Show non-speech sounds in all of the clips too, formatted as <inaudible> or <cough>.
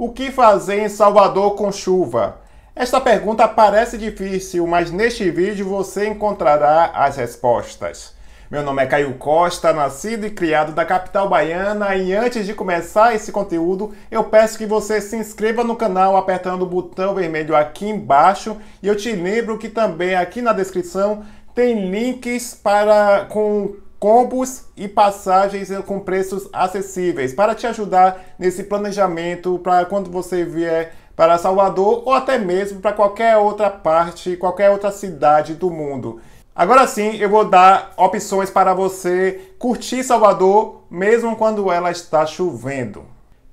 O que fazer em Salvador com chuva? Esta pergunta parece difícil, mas neste vídeo você encontrará as respostas. Meu nome é Caio Costa, nascido e criado da capital baiana, e antes de começar esse conteúdo, eu peço que você se inscreva no canal apertando o botão vermelho aqui embaixo, e eu te lembro que também aqui na descrição tem links para com combos e passagens com preços acessíveis para te ajudar nesse planejamento para quando você vier para Salvador ou até mesmo para qualquer outra parte, qualquer outra cidade do mundo. Agora sim, eu vou dar opções para você curtir Salvador mesmo quando ela está chovendo.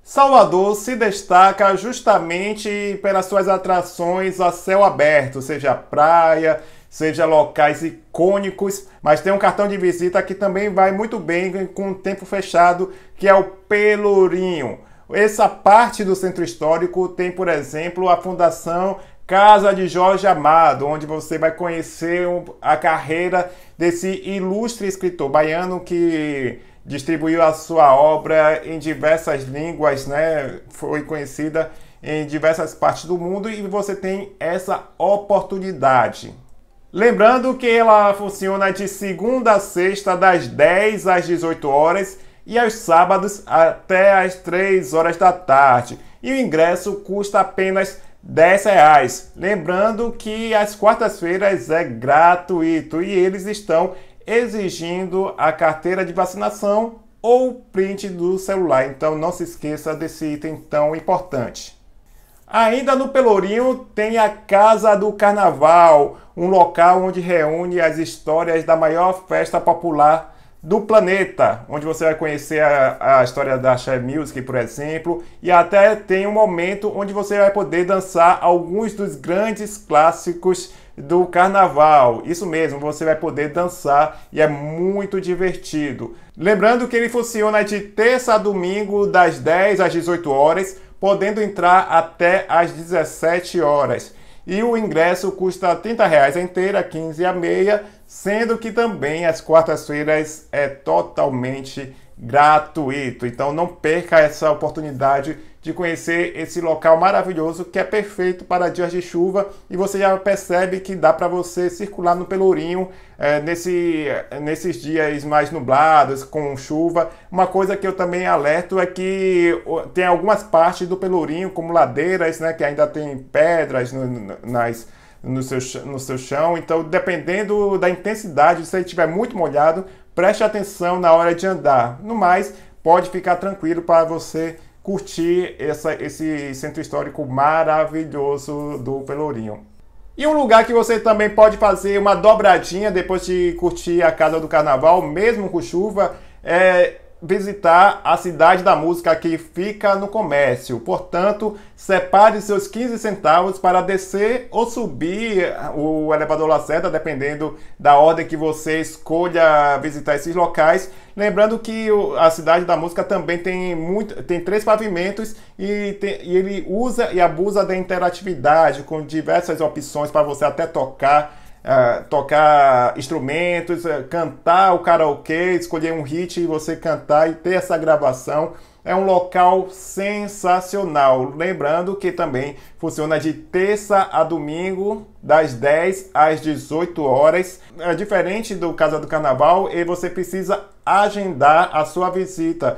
Salvador se destaca justamente pelas suas atrações a céu aberto, seja praia, seja locais icônicos, mas tem um cartão de visita que também vai muito bem com o tempo fechado, que é o Pelourinho. Essa parte do centro histórico tem, por exemplo, a Fundação Casa de Jorge Amado, onde você vai conhecer a carreira desse ilustre escritor baiano que distribuiu a sua obra em diversas línguas, né? Foi conhecida em diversas partes do mundo e você tem essa oportunidade. Lembrando que ela funciona de segunda a sexta, das 10 às 18 horas e aos sábados até às 3 horas da tarde. E o ingresso custa apenas 10 reais. Lembrando que as quartas-feiras é gratuito e eles estão exigindo a carteira de vacinação ou print do celular. Então não se esqueça desse item tão importante. Ainda no Pelourinho tem a Casa do Carnaval, um local onde reúne as histórias da maior festa popular do planeta, onde você vai conhecer a, a história da Share Music, por exemplo, e até tem um momento onde você vai poder dançar alguns dos grandes clássicos do carnaval. Isso mesmo, você vai poder dançar e é muito divertido. Lembrando que ele funciona de terça a domingo das 10 às 18 horas podendo entrar até às 17 horas. E o ingresso custa R$ 30,00 a inteira, 15 a meia, sendo que também as quartas-feiras é totalmente gratuito. Então não perca essa oportunidade de conhecer esse local maravilhoso que é perfeito para dias de chuva e você já percebe que dá para você circular no Pelourinho é, nesse, nesses dias mais nublados, com chuva. Uma coisa que eu também alerto é que tem algumas partes do Pelourinho, como ladeiras, né, que ainda tem pedras no, nas no seu, no seu chão. Então, dependendo da intensidade, se ele estiver muito molhado, Preste atenção na hora de andar. No mais, pode ficar tranquilo para você curtir essa, esse centro histórico maravilhoso do Pelourinho. E um lugar que você também pode fazer uma dobradinha depois de curtir a Casa do Carnaval, mesmo com chuva, é visitar a Cidade da Música que fica no comércio. Portanto, separe seus 15 centavos para descer ou subir eh, o elevador Lacerda, dependendo da ordem que você escolha visitar esses locais. Lembrando que a Cidade da Música também tem muito, tem três pavimentos e, tem, e ele usa e abusa da interatividade com diversas opções para você até tocar é, tocar instrumentos, uh, cantar o karaokê, escolher um hit e você cantar e ter essa gravação. É um local sensacional. Lembrando que também funciona de terça a domingo, das 10 às 18 horas. É diferente do Casa do Carnaval, e você precisa agendar a sua visita.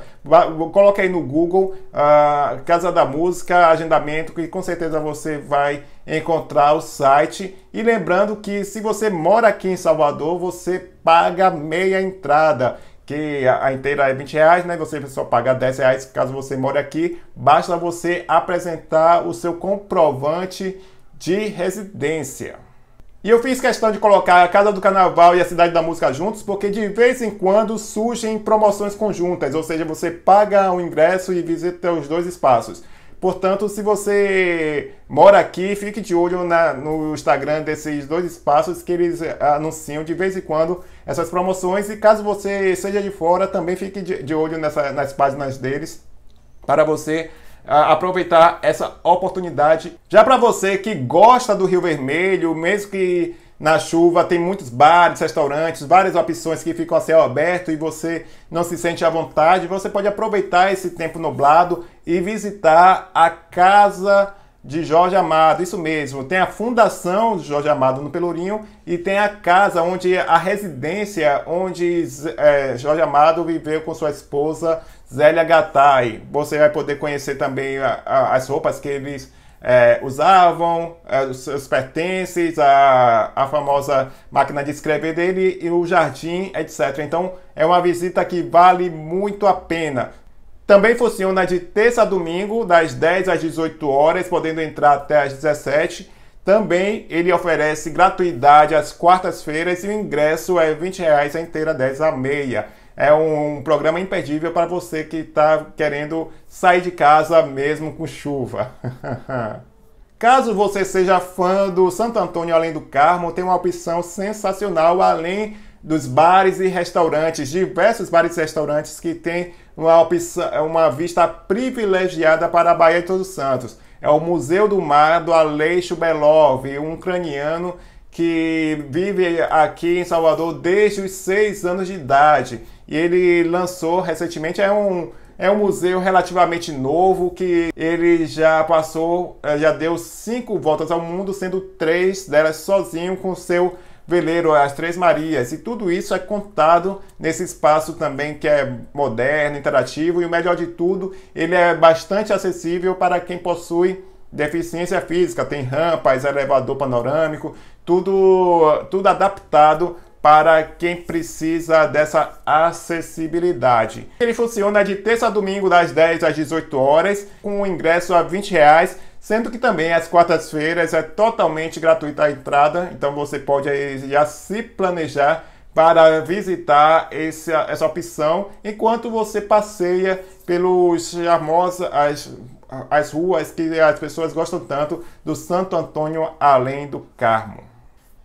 Coloque aí no Google uh, Casa da Música, agendamento, que com certeza você vai encontrar o site. E lembrando que se você mora aqui em Salvador, você paga meia entrada que a inteira é 20 reais, né? Você só paga 10 reais caso você mora aqui. Basta você apresentar o seu comprovante de residência. E eu fiz questão de colocar a Casa do Carnaval e a Cidade da Música juntos, porque de vez em quando surgem promoções conjuntas, ou seja, você paga o ingresso e visita os dois espaços. Portanto, se você mora aqui, fique de olho na, no Instagram desses dois espaços que eles eh, anunciam de vez em quando essas promoções. E caso você seja de fora, também fique de, de olho nessa, nas páginas deles para você aproveitar essa oportunidade. Já para você que gosta do Rio Vermelho, mesmo que na chuva, tem muitos bares, restaurantes, várias opções que ficam a céu aberto e você não se sente à vontade, você pode aproveitar esse tempo nublado e visitar a casa de Jorge Amado, isso mesmo. Tem a Fundação Jorge Amado no Pelourinho e tem a casa onde a residência onde é, Jorge Amado viveu com sua esposa Zélia Gattai. Você vai poder conhecer também a, a, as roupas que eles é, usavam, é, os seus pertences, a, a famosa máquina de escrever dele e o jardim, etc. Então é uma visita que vale muito a pena. Também funciona de terça a domingo, das 10 às 18 horas, podendo entrar até às 17. Também ele oferece gratuidade às quartas-feiras e o ingresso é R$ 20 reais a inteira 10 a meia é um programa imperdível para você que está querendo sair de casa mesmo com chuva. <laughs> Caso você seja fã do Santo Antônio Além do Carmo, tem uma opção sensacional além dos bares e restaurantes, diversos bares e restaurantes que tem uma, opção, uma vista privilegiada para a Baía de Todos Santos. É o Museu do Mar do Aleixo Belov, um ucraniano que vive aqui em Salvador desde os seis anos de idade. E ele lançou recentemente, é um, é um museu relativamente novo que ele já passou, eh, já deu cinco voltas ao mundo, sendo três delas sozinho com seu veleiro, as Três Marias. E tudo isso é contado nesse espaço também que é moderno, interativo e o melhor de tudo, ele é bastante acessível para quem possui deficiência física, tem rampas, elevador panorâmico, tudo, tudo adaptado para quem precisa dessa acessibilidade. Ele funciona de terça a domingo das 10 às 18 horas, com o ingresso a 20 reais, sendo que também às quartas-feiras é totalmente gratuita a entrada, então você pode já se planejar para visitar essa, essa opção enquanto você passeia pelos charmosos, as as ruas que as pessoas gostam tanto do Santo Antônio além do Carmo.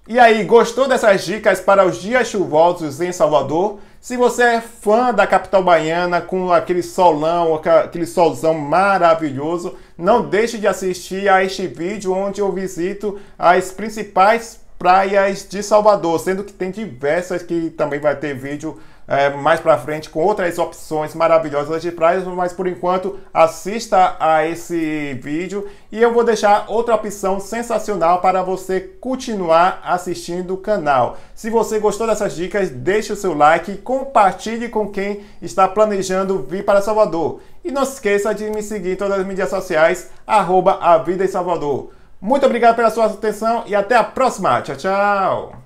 E aí, gostou dessas dicas para os dias chuvosos em Salvador? Se você é fã da capital baiana com aquele solão, aquele solzão maravilhoso, não deixe de assistir a este vídeo onde eu visito as principais praias de Salvador, sendo que tem diversas que também vai ter vídeo é, mais para frente com outras opções maravilhosas de praias, mas por enquanto assista a esse vídeo e eu vou deixar outra opção sensacional para você continuar assistindo o canal. Se você gostou dessas dicas, deixe o seu like e compartilhe com quem está planejando vir para Salvador. E não se esqueça de me seguir em todas as mídias sociais, arroba a Vida em Salvador. Muito obrigado pela sua atenção e até a próxima. Tchau, tchau.